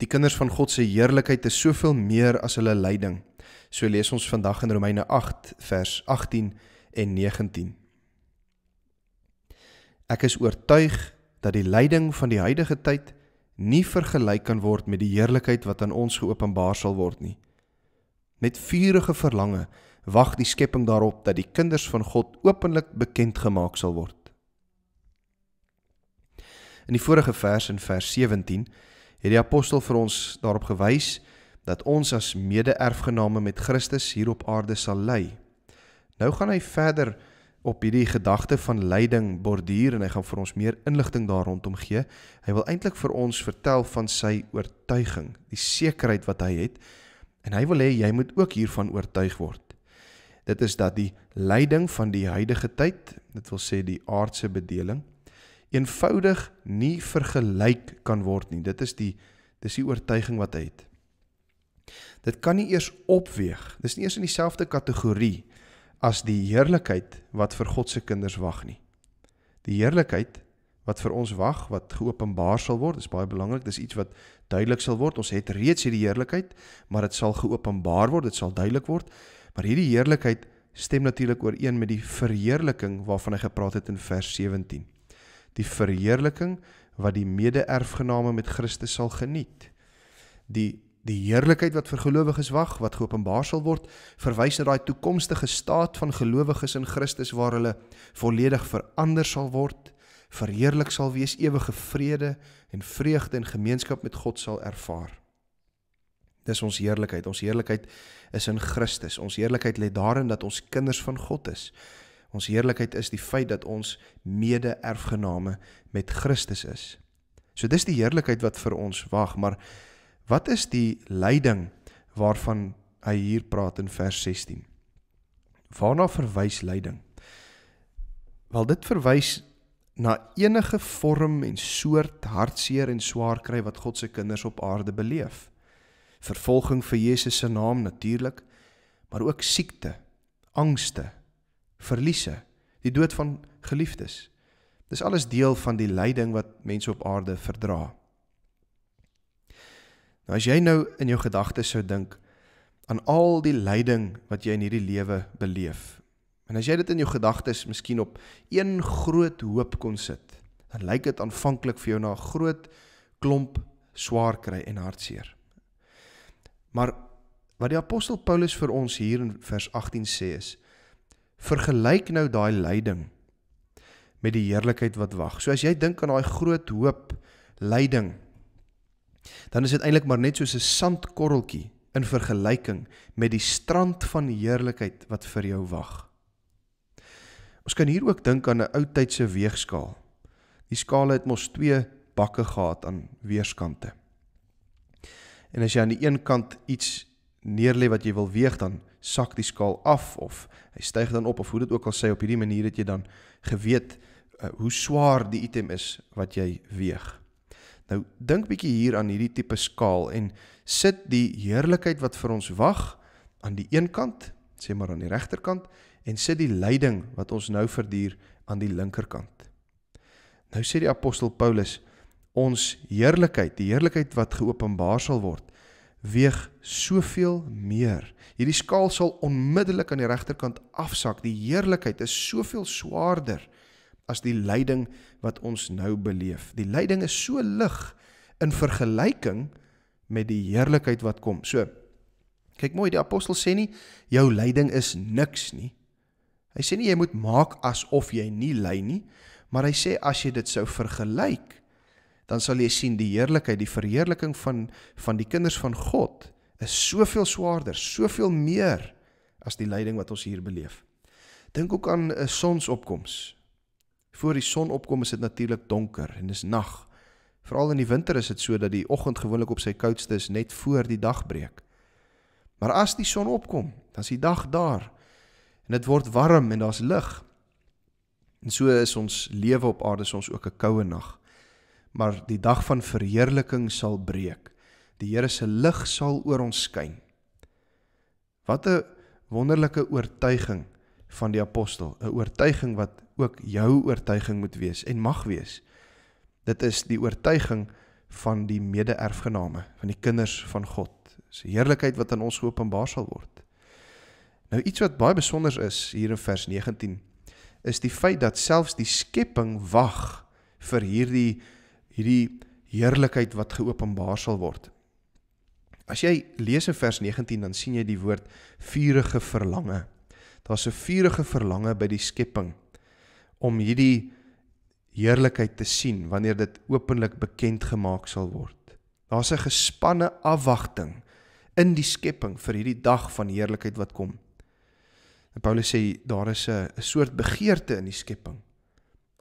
Die kinders van God se heerlikheid is soveel meer as hulle lyding. So lees ons vandag in Romeine 8 vers 18 en 19. Ek is oortuig dat die lyding van die huidige tyd nie vergelyk kan word met die heerlikheid wat aan ons geopenbaar sal word nie. Met vurige verlange wag die skepping daarop dat die kinders van God openlik bekend gemaak sal word. In die vorige vers in vers 17 het die apostel vir ons daarop gewys dat ons as mede-erfgename met Christus hier op aarde sal ly. Nou gaan hy verder op hierdie gedagte van lyding borduur en hy gaan vir ons meer inligting daaroondom gee. Hy wil eintlik vir ons vertel van sy oortuiging, die sekerheid wat hy het en hy wil hê jy moet ook hiervan oortuig word. Dit is dat die lyding van die huidige tyd, dit wil sê die aardse bedeling, eenvoudig nie vergelyk kan word nie. Dit is die dis die oortuiging wat hy het. Dit kan nie eers opweeg. Dis nie eers in dieselfde kategorie as die heerlikheid wat vir God se kinders wag nie. Die heerlikheid wat vir ons wag, wat geopenbaar sal word, is baie belangrik. Dis iets wat duidelik sal word. Ons het reeds hierdie heerlikheid, maar dit sal geopenbaar word, dit sal duidelik word. Maar hierdie heerlikheid stem natuurlik ooreen met die verheerliking waarvan hy gepraat het in vers 17 die verheerliking wat die mede-erfgename met Christus sal geniet. Die die heerlikheid wat vir gelowiges wag, wat geopenbaar sal word, verwys na daai toekomstige staat van gelowiges in Christus waar hulle volledig verander sal word, verheerlik sal wees, ewige vrede en vreugde en gemeenskap met God sal ervaar. Dis ons heerlikheid. Ons heerlikheid is in Christus. Ons heerlikheid lê daarin dat ons kinders van God is Ons heerlikheid is die feit dat ons mede-erfgename met Christus is. So dis die heerlikheid wat vir ons wag, maar wat is die lyding waarvan hy hier praat in vers 16? Waarna verwys lyding? Wel dit verwys na enige vorm en soort hartseer en swaar kry wat God se kinders op aarde beleef. Vervolging vir Jesus se naam natuurlik, maar ook siekte, angste, verliese, die dood van geliefdes. Dis alles deel van die lyding wat mense op aarde verdra. Nou as jy nou in jou gedagtes sou dink aan al die lyding wat jy in hierdie lewe beleef. En as jy dit in jou gedagtes miskien op een groot hoop kon sit, dan lyk dit aanvanklik vir jou na 'n groot klomp swaar kry en hartseer. Maar wat die apostel Paulus vir ons hier in vers 18 sê is vergelyk nou daai lyding met die heerlikheid wat wag. So as jy dink aan daai groot hoop lyding, dan is dit eintlik maar net soos 'n sandkorreltjie in vergelyking met die strand van heerlikheid wat vir jou wag. Ons kan hier ook dink aan 'n ou tydse weegskaal. Die skaal het mos twee bakke gehad aan weerskante. En as jy aan die een kant iets neerlê wat jy wil weeg dan sak die skaal af of hy styg dan op of hoe dit ook al sê op hierdie manier het jy dan geweet uh, hoe swaar die item is wat jy weeg. Nou dink bietjie hier aan hierdie tipe skaal en sit die heerlikheid wat vir ons wag aan die een kant, sê maar aan die regterkant en sit die lyding wat ons nou verduur aan die linkerkant. Nou sê die apostel Paulus ons heerlikheid, die heerlikheid wat geopenbaar sal word weeg soveel meer. Hierdie skaal sal onmiddellik aan die regterkant afsak. Die heerlikheid is soveel swaarder as die lyding wat ons nou beleef. Die lyding is so lig in vergelyking met die heerlikheid wat kom. So kyk mooi, die apostel sê nie jou lyding is niks nie. Hy sê nie jy moet maak asof jy nie ly nie, maar hy sê as jy dit sou vergelyk dan sal jy sien die heerlikheid, die verheerliking van van die kinders van God is soveel swaarder, soveel meer as die lyding wat ons hier beleef. Dink ook aan 'n sonsopkoms. Voor die son opkom is dit natuurlik donker en dis nag. Veral in die winter is dit sodat die oggend gewoonlik op sy koudste is net voor die dag breek. Maar as die son opkom, dan is die dag daar en dit word warm en daar's lig. En so is ons lewe op aarde soms ook 'n koue nag maar die dag van verheerliking sal breek. Die Here se lig sal oor ons skyn. Wat 'n wonderlike oortuiging van die apostel, 'n oortuiging wat ook jou oortuiging moet wees en mag wees. Dit is die oortuiging van die mede-erfgename, van die kinders van God. Dis die heerlikheid wat aan ons geopenbaar sal word. Nou iets wat baie besonder is hier in vers 19 is die feit dat selfs die skepping wag vir hierdie hierdie heerlikheid wat geopenbaar sal word. As jy lees in vers 19 dan sien jy die woord vurende verlange. Daar's 'n vurende verlange by die skepping om hierdie heerlikheid te sien wanneer dit openlik bekend gemaak sal word. Daar's 'n gespanne afwagting in die skepping vir hierdie dag van heerlikheid wat kom. En Paulus sê daar is 'n soort begeerte in die skepping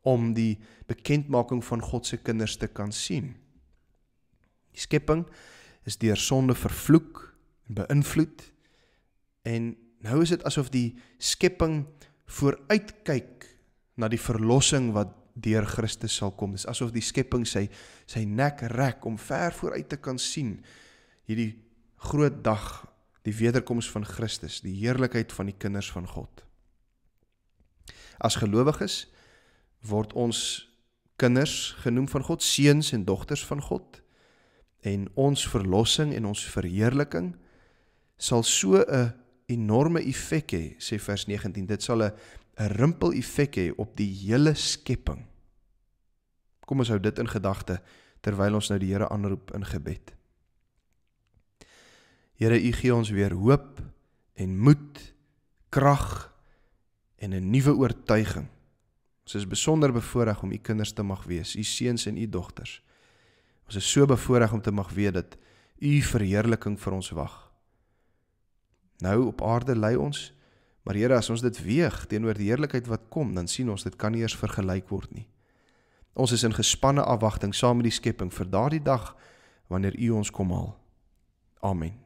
om die bekendmaking van God se kinders te kan sien. Die skepping is deur sonde vervloek en beïnvloed en nou is dit asof die skepping vooruitkyk na die verlossing wat deur Christus sal kom. Dis asof die skepping sy sy nek rek om ver vooruit te kan sien hierdie groot dag, die wederkoms van Christus, die heerlikheid van die kinders van God. As gelowiges is word ons kinders genoem van God, seuns en dogters van God. En ons verlossing en ons verheerliking sal so 'n enorme effek hê, sê vers 19. Dit sal 'n 'n rimpel effek hê op die hele skepping. Kom ons hou dit in gedagte terwyl ons nou die Here aanroep in gebed. Here, U gee ons weer hoop en moed, krag en 'n nuwe oortuiging Ons is besonder bevoorreg om u kinders te mag wees, u seuns en u dogters. Ons is so bevoorreg om te mag weet dat u verheerliking vir ons wag. Nou op aarde lê ons, maar Here, as ons dit weeg teenoor die heerlikheid wat kom, dan sien ons dit kan nie eens vergelyk word nie. Ons is in gespanne afwagting saam met die skepping vir daardie dag wanneer u ons kom haal. Amen.